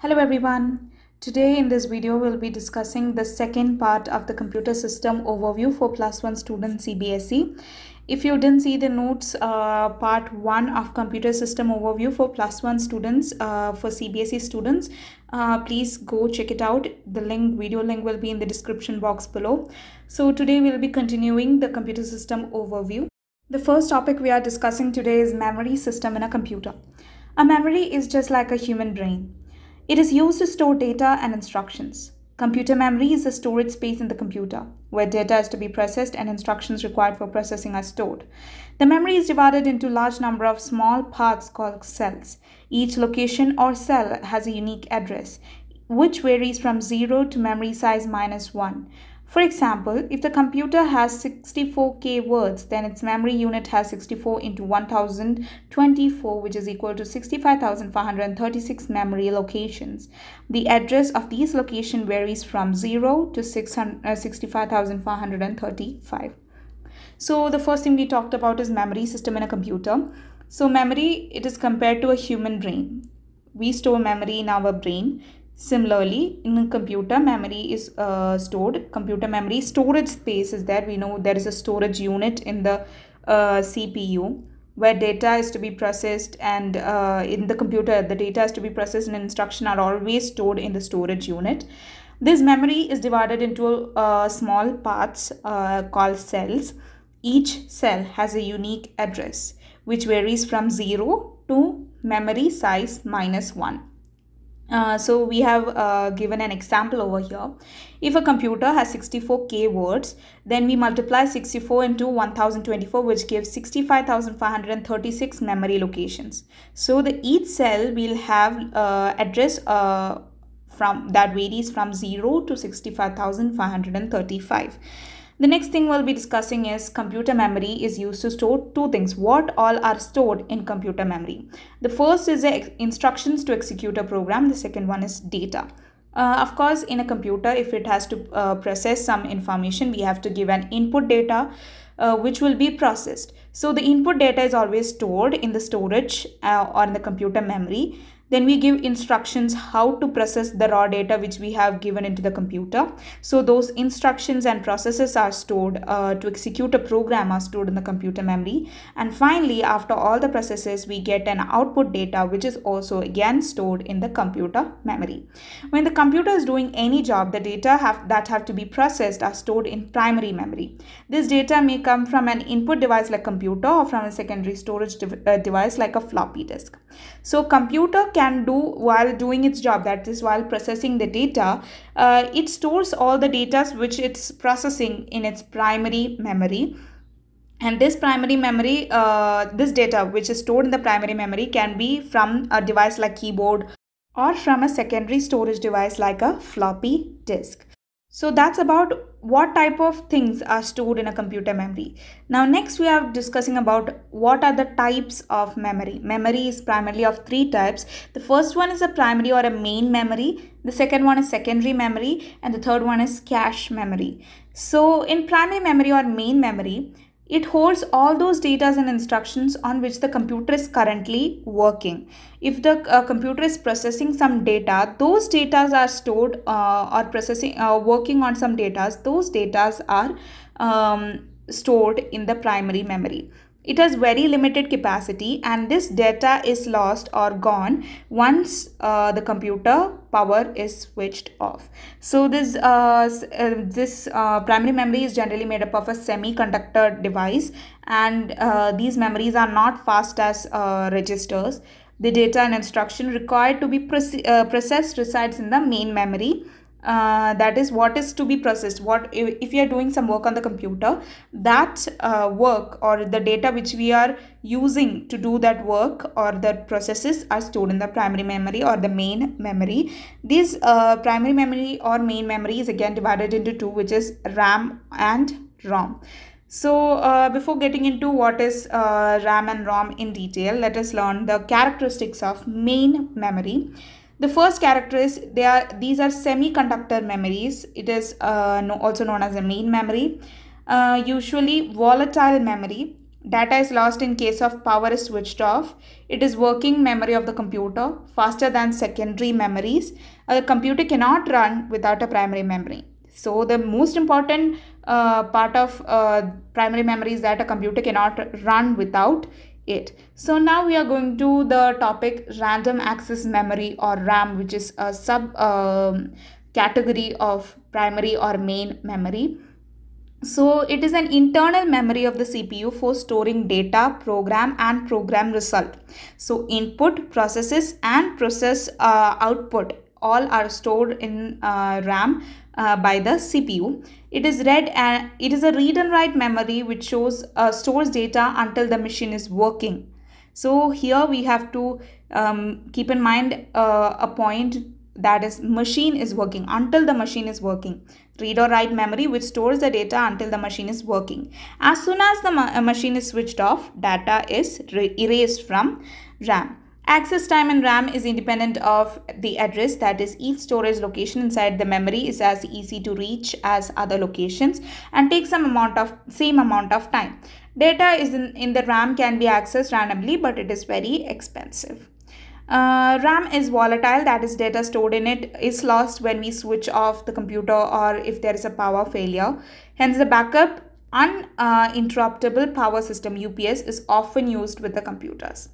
Hello everyone. Today in this video we'll be discussing the second part of the computer system overview for plus one student CBSE. If you didn't see the notes uh, part one of computer system overview for plus one students uh, for CBSE students, uh, please go check it out. The link video link will be in the description box below. So today we'll be continuing the computer system overview. The first topic we are discussing today is memory system in a computer. A memory is just like a human brain. It is used to store data and instructions. Computer memory is the storage space in the computer, where data is to be processed and instructions required for processing are stored. The memory is divided into large number of small parts called cells. Each location or cell has a unique address, which varies from 0 to memory size minus 1. For example, if the computer has 64k words, then its memory unit has 64 into 1024, which is equal to 65,536 memory locations. The address of these locations varies from 0 to uh, 65,535. So the first thing we talked about is memory system in a computer. So memory, it is compared to a human brain. We store memory in our brain. Similarly, in computer memory is uh, stored. Computer memory storage space is there. We know there is a storage unit in the uh, CPU where data is to be processed and uh, in the computer the data is to be processed and instruction are always stored in the storage unit. This memory is divided into uh, small parts uh, called cells. Each cell has a unique address which varies from 0 to memory size minus 1. Uh, so we have uh, given an example over here. If a computer has 64k words, then we multiply 64 into 1024 which gives 65,536 memory locations. So the each cell will have uh, address uh, from that varies from 0 to 65,535. The next thing we'll be discussing is computer memory is used to store two things. What all are stored in computer memory? The first is the instructions to execute a program. The second one is data. Uh, of course, in a computer, if it has to uh, process some information, we have to give an input data uh, which will be processed. So the input data is always stored in the storage uh, or in the computer memory then we give instructions how to process the raw data which we have given into the computer. So those instructions and processes are stored uh, to execute a program are stored in the computer memory. And finally, after all the processes, we get an output data which is also again stored in the computer memory. When the computer is doing any job, the data have, that have to be processed are stored in primary memory. This data may come from an input device like computer or from a secondary storage de uh, device like a floppy disk. So computer can do while doing its job, that is while processing the data, uh, it stores all the data which it's processing in its primary memory and this primary memory uh, this data which is stored in the primary memory can be from a device like keyboard or from a secondary storage device like a floppy disk so that's about what type of things are stored in a computer memory. Now next we are discussing about what are the types of memory. Memory is primarily of three types. The first one is a primary or a main memory. The second one is secondary memory and the third one is cache memory. So in primary memory or main memory, it holds all those data and instructions on which the computer is currently working. If the uh, computer is processing some data, those data are stored uh, or processing uh, working on some data, those data are um, stored in the primary memory. It has very limited capacity and this data is lost or gone once uh, the computer power is switched off. So this, uh, uh this uh, primary memory is generally made up of a semiconductor device and uh, these memories are not fast as uh, registers. The data and instruction required to be processed resides in the main memory uh, that is what is to be processed what if, if you are doing some work on the computer that uh, work or the data which we are using to do that work or the processes are stored in the primary memory or the main memory this uh, primary memory or main memory is again divided into two which is ram and rom so uh, before getting into what is uh, ram and rom in detail let us learn the characteristics of main memory the first character is they are these are semiconductor memories. It is uh, no, also known as a main memory. Uh, usually volatile memory. Data is lost in case of power is switched off. It is working memory of the computer faster than secondary memories. A computer cannot run without a primary memory. So the most important uh, part of uh, primary memory is that a computer cannot run without it. So now we are going to the topic random access memory or RAM which is a sub um, category of primary or main memory. So it is an internal memory of the CPU for storing data, program and program result. So input, processes and process uh, output all are stored in uh, RAM uh, by the CPU. It is read and it is a read and write memory which shows uh, stores data until the machine is working. So here we have to um, keep in mind uh, a point that is machine is working until the machine is working read or write memory which stores the data until the machine is working as soon as the ma uh, machine is switched off data is erased from ram Access time in RAM is independent of the address, that is each storage location inside the memory is as easy to reach as other locations and takes some amount of same amount of time. Data is in, in the RAM can be accessed randomly but it is very expensive. Uh, RAM is volatile, that is data stored in it is lost when we switch off the computer or if there is a power failure. Hence the backup uninterruptible power system UPS is often used with the computers.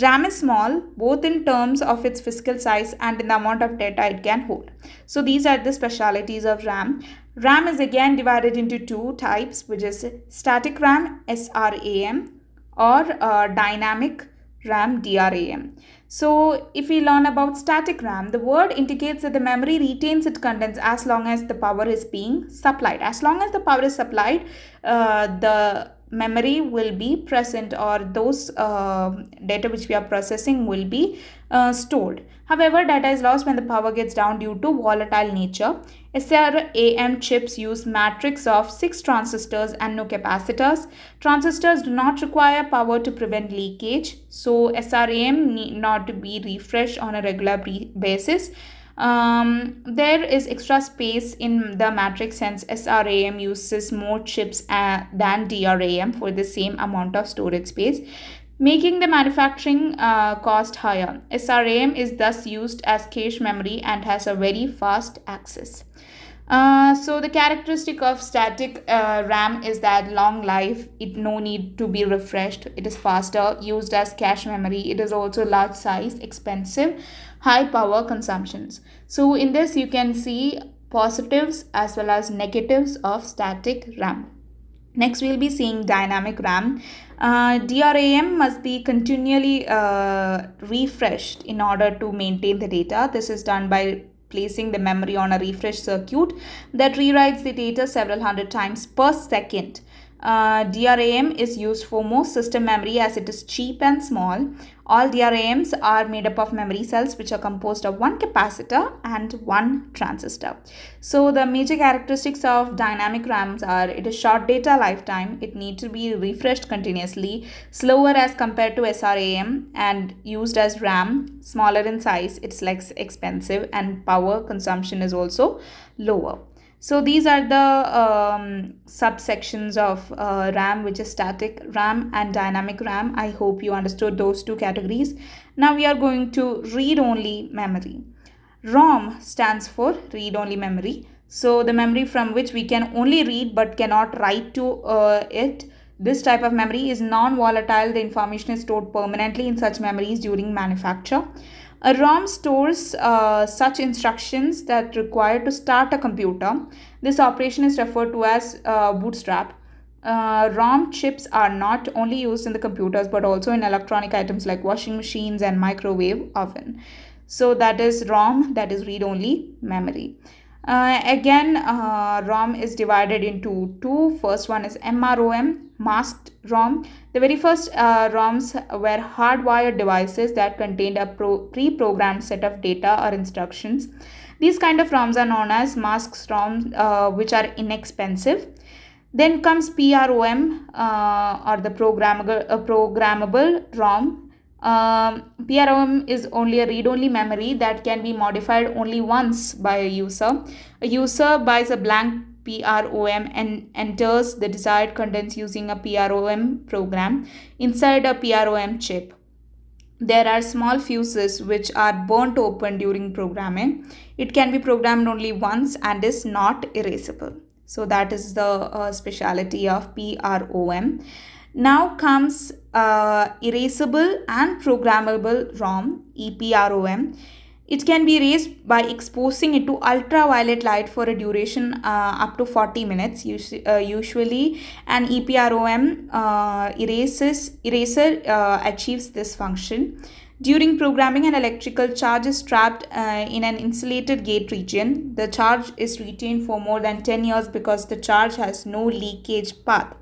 RAM is small both in terms of its physical size and in the amount of data it can hold. So these are the specialities of RAM. RAM is again divided into two types which is static RAM SRAM or uh, dynamic RAM DRAM. So if we learn about static RAM, the word indicates that the memory retains its contents as long as the power is being supplied. As long as the power is supplied, uh, the memory will be present or those uh, data which we are processing will be uh, stored. However, data is lost when the power gets down due to volatile nature. SRAM chips use matrix of 6 transistors and no capacitors. Transistors do not require power to prevent leakage, so SRAM need not to be refreshed on a regular basis. Um, there is extra space in the matrix since SRAM uses more chips uh, than DRAM for the same amount of storage space making the manufacturing uh, cost higher. SRAM is thus used as cache memory and has a very fast access. Uh, so the characteristic of static uh, RAM is that long life, it no need to be refreshed, it is faster, used as cache memory, it is also large size, expensive, high power consumptions. So in this you can see positives as well as negatives of static RAM. Next, we'll be seeing dynamic RAM. Uh, DRAM must be continually uh, refreshed in order to maintain the data. This is done by placing the memory on a refresh circuit that rewrites the data several hundred times per second uh, DRAM is used for most system memory as it is cheap and small. All DRAMs are made up of memory cells which are composed of one capacitor and one transistor. So the major characteristics of dynamic RAMs are it is short data lifetime, it needs to be refreshed continuously, slower as compared to SRAM and used as RAM, smaller in size, it's less expensive and power consumption is also lower. So these are the um, subsections of uh, RAM, which is static RAM and dynamic RAM. I hope you understood those two categories. Now we are going to read-only memory. ROM stands for read-only memory. So the memory from which we can only read but cannot write to uh, it. This type of memory is non-volatile. The information is stored permanently in such memories during manufacture. A ROM stores uh, such instructions that require to start a computer. This operation is referred to as uh, bootstrap. Uh, ROM chips are not only used in the computers but also in electronic items like washing machines and microwave oven. So that is ROM, that is read-only memory. Uh, again, uh, ROM is divided into two. First one is MROM, masked ROM. The very first uh, ROMs were hardwired devices that contained a pre-programmed set of data or instructions. These kind of ROMs are known as masked ROMs, uh, which are inexpensive. Then comes PROM uh, or the programmable, uh, programmable ROM PROM um, is only a read-only memory that can be modified only once by a user. A user buys a blank PROM and enters the desired contents using a PROM program inside a PROM chip. There are small fuses which are burnt open during programming. It can be programmed only once and is not erasable. So that is the uh, speciality of PROM. Now comes uh, erasable and programmable ROM, EPROM. It can be erased by exposing it to ultraviolet light for a duration uh, up to 40 minutes. uh, usually an EPROM uh, erases, eraser uh, achieves this function. During programming, an electrical charge is trapped uh, in an insulated gate region. The charge is retained for more than 10 years because the charge has no leakage path.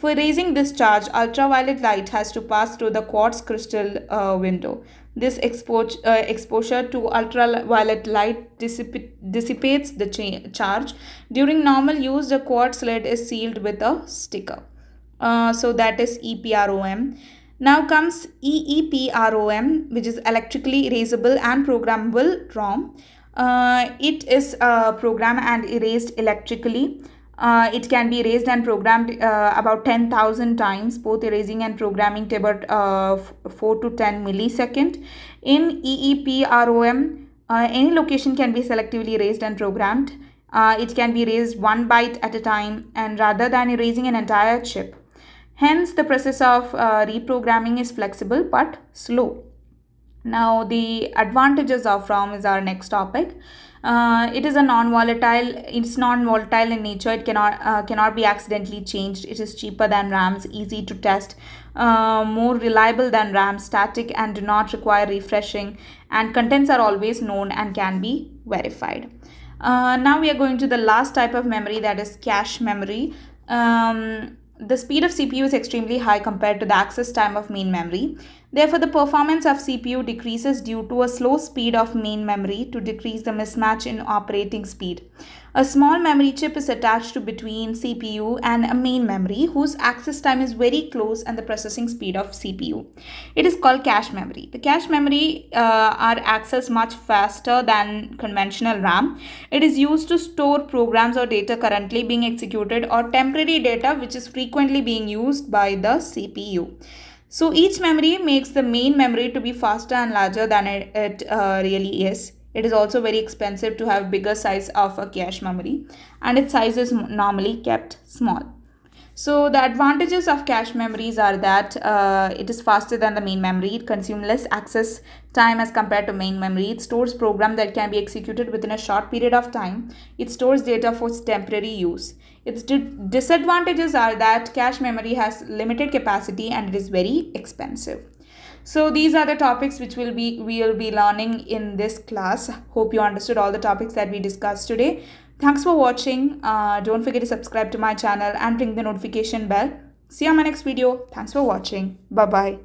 For raising this charge, ultraviolet light has to pass through the quartz crystal uh, window. This expo uh, exposure to ultraviolet light dissip dissipates the cha charge. During normal use, the quartz lid is sealed with a sticker. Uh, so that is EPROM. Now comes EEPROM, which is electrically erasable and programmable ROM. Uh, it is uh, programmed and erased electrically. Uh, it can be erased and programmed uh, about 10,000 times, both erasing and programming take about uh, 4 to 10 millisecond. In EEPROM, uh, any location can be selectively erased and programmed. Uh, it can be erased one byte at a time and rather than erasing an entire chip. Hence, the process of uh, reprogramming is flexible but slow. Now, the advantages of ROM is our next topic. Uh, it is a non-volatile. It's non-volatile in nature. It cannot uh, cannot be accidentally changed. It is cheaper than RAMs, easy to test, uh, more reliable than RAM, static and do not require refreshing. And contents are always known and can be verified. Uh, now we are going to the last type of memory that is cache memory. Um, the speed of CPU is extremely high compared to the access time of main memory. Therefore, the performance of CPU decreases due to a slow speed of main memory to decrease the mismatch in operating speed. A small memory chip is attached to between CPU and a main memory whose access time is very close and the processing speed of CPU. It is called cache memory. The cache memory uh, are accessed much faster than conventional RAM. It is used to store programs or data currently being executed or temporary data which is frequently being used by the CPU. So each memory makes the main memory to be faster and larger than it, it uh, really is. It is also very expensive to have bigger size of a cache memory and its size is normally kept small. So the advantages of cache memories are that uh, it is faster than the main memory, it consumes less access time as compared to main memory, it stores program that can be executed within a short period of time, it stores data for temporary use, its disadvantages are that cache memory has limited capacity and it is very expensive. So these are the topics which will be we will be learning in this class. Hope you understood all the topics that we discussed today. Thanks for watching. Uh, don't forget to subscribe to my channel and ring the notification bell. See you on my next video. Thanks for watching. Bye-bye.